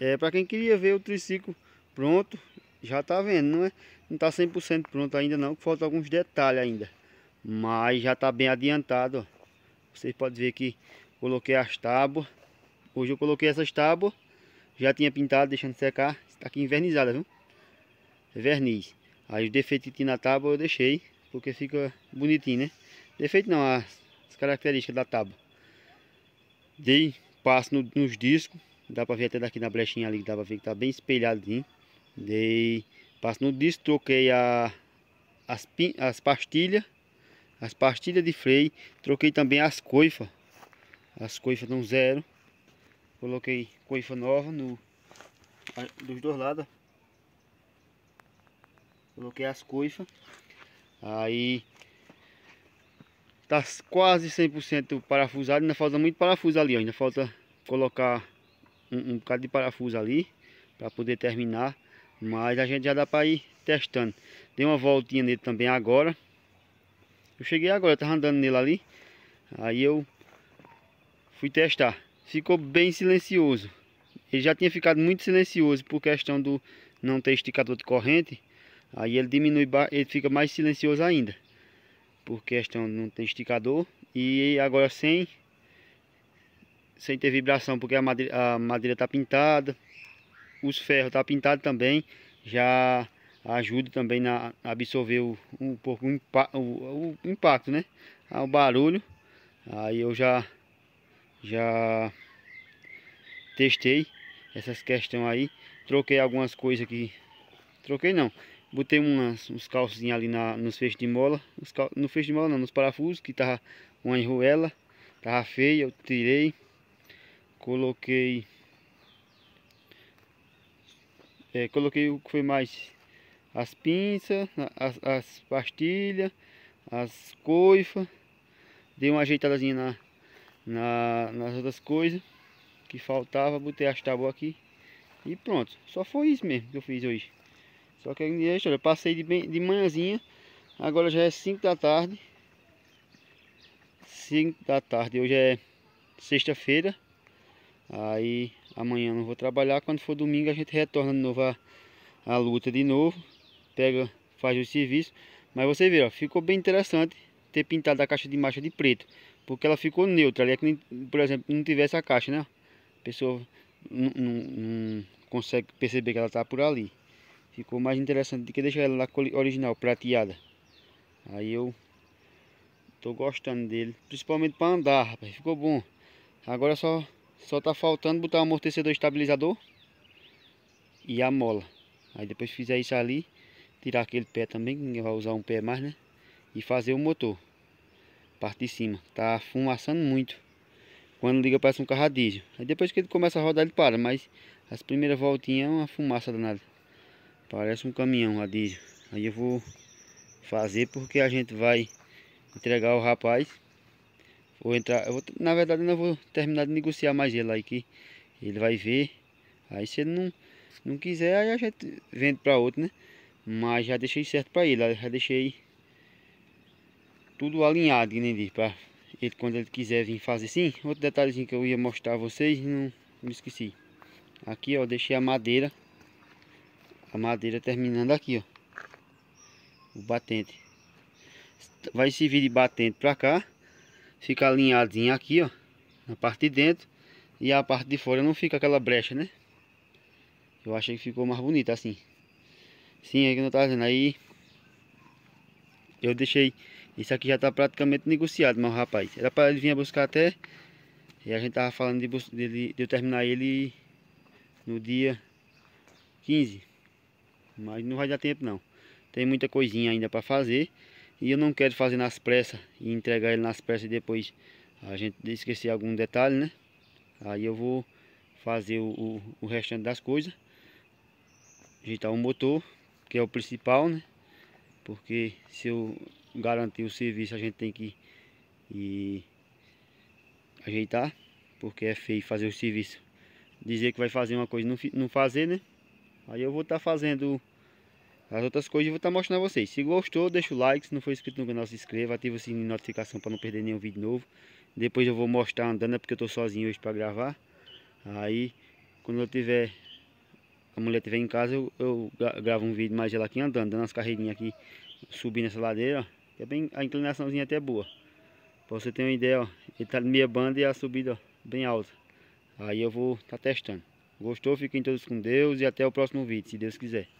É, para quem queria ver o triciclo pronto, já tá vendo, não é? Não tá 100% pronto ainda não, que falta alguns detalhes ainda. Mas já tá bem adiantado, ó. Vocês podem ver que coloquei as tábuas. Hoje eu coloquei essas tábuas. Já tinha pintado, deixando secar. Está aqui envernizada, viu? É verniz. Aí os defeitos que tinha na tábua eu deixei. Porque fica bonitinho, né? Defeito não, as, as características da tábua. Dei passo no, nos discos. Dá pra ver até daqui na brechinha ali, dá pra ver que tá bem espelhadinho. Dei, passo no disco, troquei a, as, as pastilhas, as pastilhas de freio. Troquei também as coifas, as coifas não zero. Coloquei coifa nova no, dos dois lados. Coloquei as coifas. Aí tá quase 100% parafusado, ainda falta muito parafuso ali, ó. ainda falta colocar um, um bocado de parafuso ali para poder terminar. Mas a gente já dá para ir testando. Dei uma voltinha nele também agora. Eu cheguei agora, eu tava andando nele ali. Aí eu fui testar. Ficou bem silencioso. Ele já tinha ficado muito silencioso por questão do não ter esticador de corrente. Aí ele diminui, ele fica mais silencioso ainda. Por questão de não ter esticador. E agora sem sem ter vibração porque a madeira, a madeira tá pintada, os ferros tá pintado também, já ajuda também na absorver o, um pouco o, o, o, impacto, né? Ah, o barulho. Aí eu já já testei essas questões aí, troquei algumas coisas aqui, troquei não, botei umas, uns calcinhos ali na, nos feixes de mola, cal, no feixe de mola não, nos parafusos que tava uma enruela, tava feia, eu tirei, coloquei é, coloquei o que foi mais as pinças, as, as pastilhas, as coifas, dei uma ajeitadazinha na, na, nas outras coisas que faltava, botei as tábuas aqui e pronto, só foi isso mesmo que eu fiz hoje. Só que eu passei de, bem, de manhãzinha, agora já é 5 da tarde. 5 da tarde, hoje é sexta-feira. Aí amanhã não vou trabalhar, quando for domingo a gente retorna de novo a, a luta de novo, pega, faz o serviço. Mas você vê, ó, ficou bem interessante ter pintado a caixa de marcha de preto, porque ela ficou neutra, ali é que, nem, por exemplo, não tivesse a caixa, né? A pessoa não, não, não consegue perceber que ela está por ali. Ficou mais interessante do que deixar ela lá original, prateada. Aí eu tô gostando dele, principalmente para andar, rapaz, ficou bom. Agora só só tá faltando botar o amortecedor estabilizador e a mola. Aí depois fizer isso ali, tirar aquele pé também, que ninguém vai usar um pé mais, né? E fazer o motor. Parte de cima. Tá fumaçando muito. Quando liga parece um carro a diesel. Aí depois que ele começa a rodar ele para, mas as primeiras voltinhas é uma fumaça danada. Parece um caminhão a diesel. Aí eu vou fazer porque a gente vai entregar o rapaz Vou entrar, eu vou, na verdade eu não vou terminar de negociar mais ele aí que ele vai ver. Aí se ele não, não quiser, aí a gente vende para outro, né? Mas já deixei certo para ele, já deixei tudo alinhado, nem diz, para ele quando ele quiser vir fazer sim. Outro detalhezinho que eu ia mostrar a vocês, não me esqueci. Aqui ó, deixei a madeira, a madeira terminando aqui ó, o batente. Vai servir de batente para cá fica alinhadinha aqui, ó, na parte de dentro. E a parte de fora não fica aquela brecha, né? Eu achei que ficou mais bonita assim. Sim, é que não tá vendo. Aí eu deixei. Isso aqui já tá praticamente negociado, meu rapaz. Era para ele vir buscar até. E a gente tava falando de, de, de eu terminar ele no dia 15. Mas não vai dar tempo não. Tem muita coisinha ainda para fazer. E eu não quero fazer nas pressas e entregar ele nas pressas e depois a gente esquecer algum detalhe, né? Aí eu vou fazer o, o, o restante das coisas. Ajeitar o motor, que é o principal, né? Porque se eu garantir o serviço, a gente tem que e, ajeitar. Porque é feio fazer o serviço. Dizer que vai fazer uma coisa e não, não fazer, né? Aí eu vou estar tá fazendo as outras coisas eu vou estar tá mostrando a vocês. Se gostou, deixa o like, se não for inscrito no canal, se inscreva, ativa o sininho de notificação para não perder nenhum vídeo novo. Depois eu vou mostrar andando, é porque eu estou sozinho hoje para gravar. Aí, quando eu tiver, a mulher tiver em casa, eu, eu gravo um vídeo mais dela aqui andando, dando as carreirinhas aqui, subindo essa ladeira, É bem, a inclinaçãozinha até é boa. Para você ter uma ideia, ó, ele tá meia banda e a subida ó, bem alta. Aí eu vou estar tá testando. Gostou? Fiquem todos com Deus e até o próximo vídeo, se Deus quiser.